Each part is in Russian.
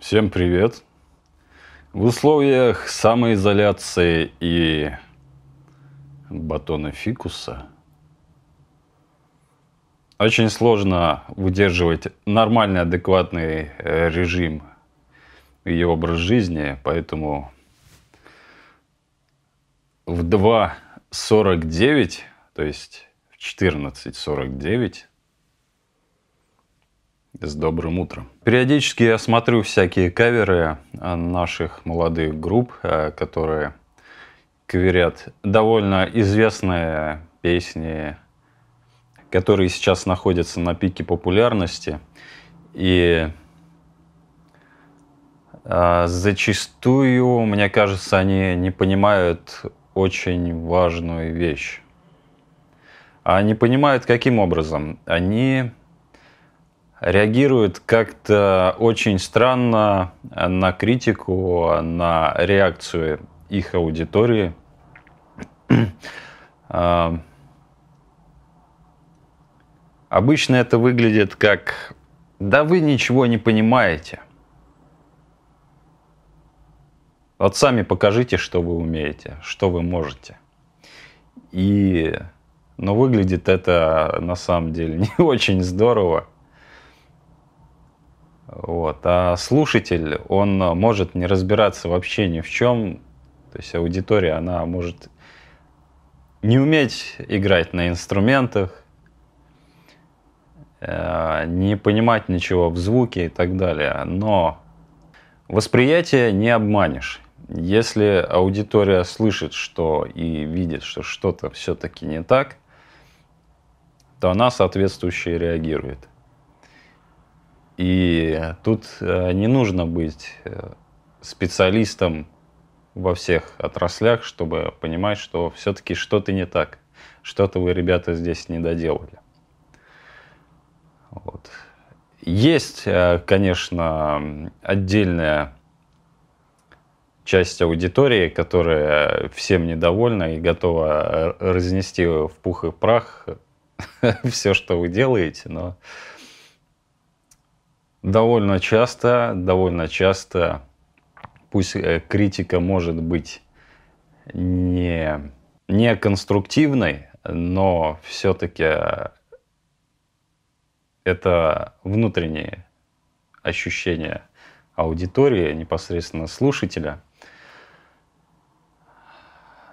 Всем привет! В условиях самоизоляции и батона фикуса очень сложно выдерживать нормальный, адекватный э, режим и образ жизни, поэтому в 2.49, то есть в 14.49 с добрым утром. Периодически я смотрю всякие каверы а, наших молодых групп, а, которые каверят довольно известные песни, которые сейчас находятся на пике популярности. И а, зачастую, мне кажется, они не понимают очень важную вещь. Они понимают, каким образом. Они реагирует как-то очень странно на критику, на реакцию их аудитории. А, обычно это выглядит как «да вы ничего не понимаете». Вот сами покажите, что вы умеете, что вы можете. И, но ну, выглядит это на самом деле не очень здорово. Вот. А слушатель, он может не разбираться вообще ни в чем. То есть аудитория, она может не уметь играть на инструментах, э, не понимать ничего в звуке и так далее. Но восприятие не обманешь. Если аудитория слышит что и видит, что что-то все-таки не так, то она соответствующе реагирует. И тут э, не нужно быть э, специалистом во всех отраслях, чтобы понимать, что все-таки что-то не так, что-то вы, ребята, здесь не доделали. Вот. Есть, э, конечно, отдельная часть аудитории, которая всем недовольна и готова разнести в пух и прах все, что вы делаете, но довольно часто, довольно часто, пусть э, критика может быть не, не конструктивной, но все-таки э, это внутренние ощущения аудитории, непосредственно слушателя.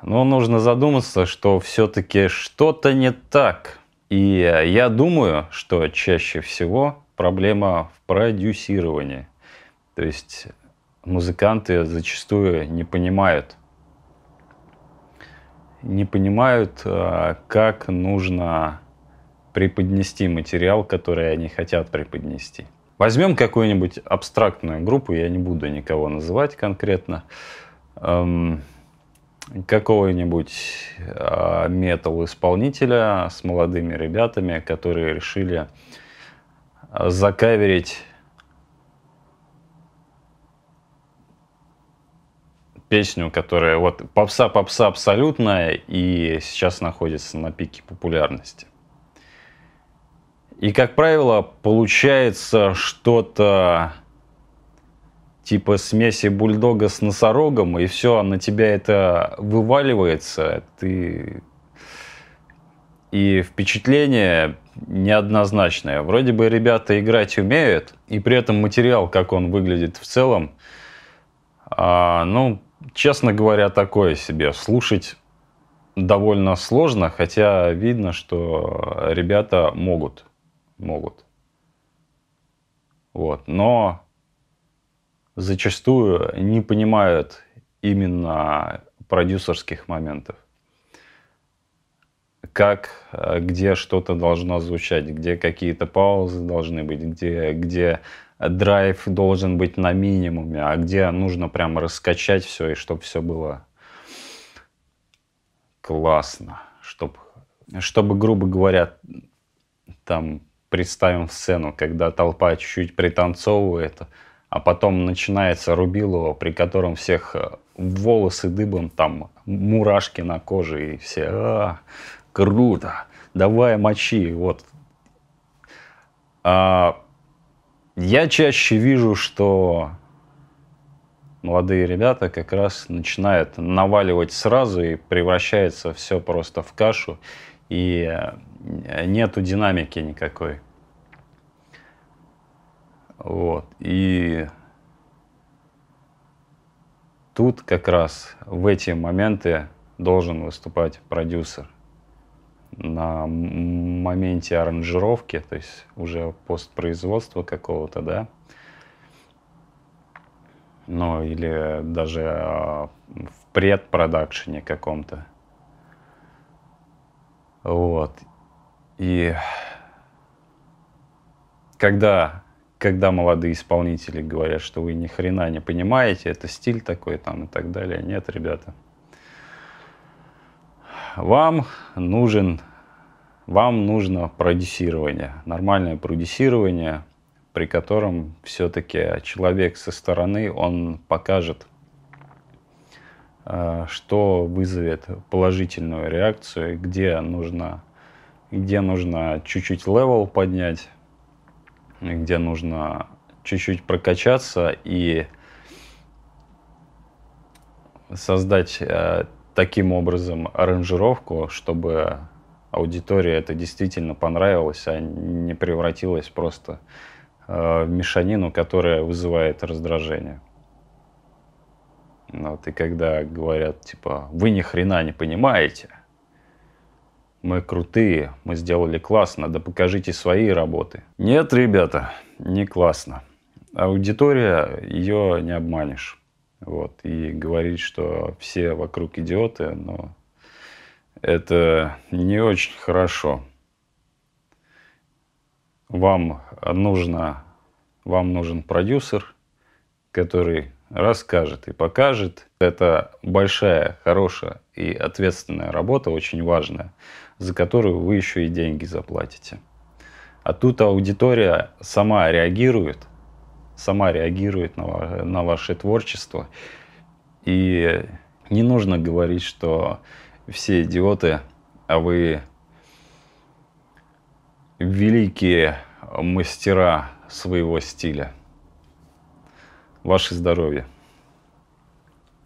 Но нужно задуматься, что все-таки что-то не так. И э, я думаю, что чаще всего проблема в продюсировании. То есть музыканты зачастую не понимают, не понимают, э, как нужно преподнести материал, который они хотят преподнести. Возьмем какую-нибудь абстрактную группу, я не буду никого называть конкретно, эм, какого-нибудь э, метал-исполнителя с молодыми ребятами, которые решили э, закаверить песню, которая вот попса-попса абсолютная и сейчас находится на пике популярности. И, как правило, получается что-то типа смеси бульдога с носорогом, и все, а на тебя это вываливается, ты... И впечатление неоднозначная. Вроде бы ребята играть умеют, и при этом материал, как он выглядит в целом, а, ну, честно говоря, такое себе. Слушать довольно сложно, хотя видно, что ребята могут. Могут. Вот. Но зачастую не понимают именно продюсерских моментов как, э, где что-то должно звучать, где какие-то паузы должны быть, где, где драйв должен быть на минимуме, а где нужно прямо раскачать все, и чтобы все было классно, чтобы, чтобы, грубо говоря, там представим сцену, когда толпа чуть-чуть пританцовывает, а потом начинается Рубилово, при котором всех э, волосы дыбом, там мурашки на коже и все а -а -а, круто, давай мочи, вот. А, я чаще вижу, что молодые ребята как раз начинают наваливать сразу и превращается все просто в кашу, и э, нету динамики никакой. Вот. И тут как раз в эти моменты должен выступать продюсер на моменте аранжировки, то есть уже постпроизводства какого-то, да, ну или даже а, в предпродакшене каком-то. Вот. И когда, когда молодые исполнители говорят, что вы ни хрена не понимаете, это стиль такой там и так далее, нет, ребята, вам нужен, вам нужно продюсирование, нормальное продюсирование, при котором все-таки человек со стороны, он покажет, э, что вызовет положительную реакцию, где нужно, где нужно чуть-чуть левел поднять, где нужно чуть-чуть прокачаться и создать э, таким образом аранжировку, чтобы аудитории это действительно понравилось, а не превратилось просто э, в мешанину, которая вызывает раздражение. Ну вот, и когда говорят, типа, вы ни хрена не понимаете, мы крутые, мы сделали классно, да покажите свои работы. Нет, ребята, не классно. Аудитория, ее не обманешь. Вот, и говорить, что все вокруг идиоты, но это не очень хорошо. Вам нужно, вам нужен продюсер, который расскажет и покажет. Это большая, хорошая и ответственная работа, очень важная, за которую вы еще и деньги заплатите. А тут аудитория сама реагирует – сама реагирует на, на ваше творчество. И не нужно говорить, что все идиоты, а вы великие мастера своего стиля. Ваше здоровье!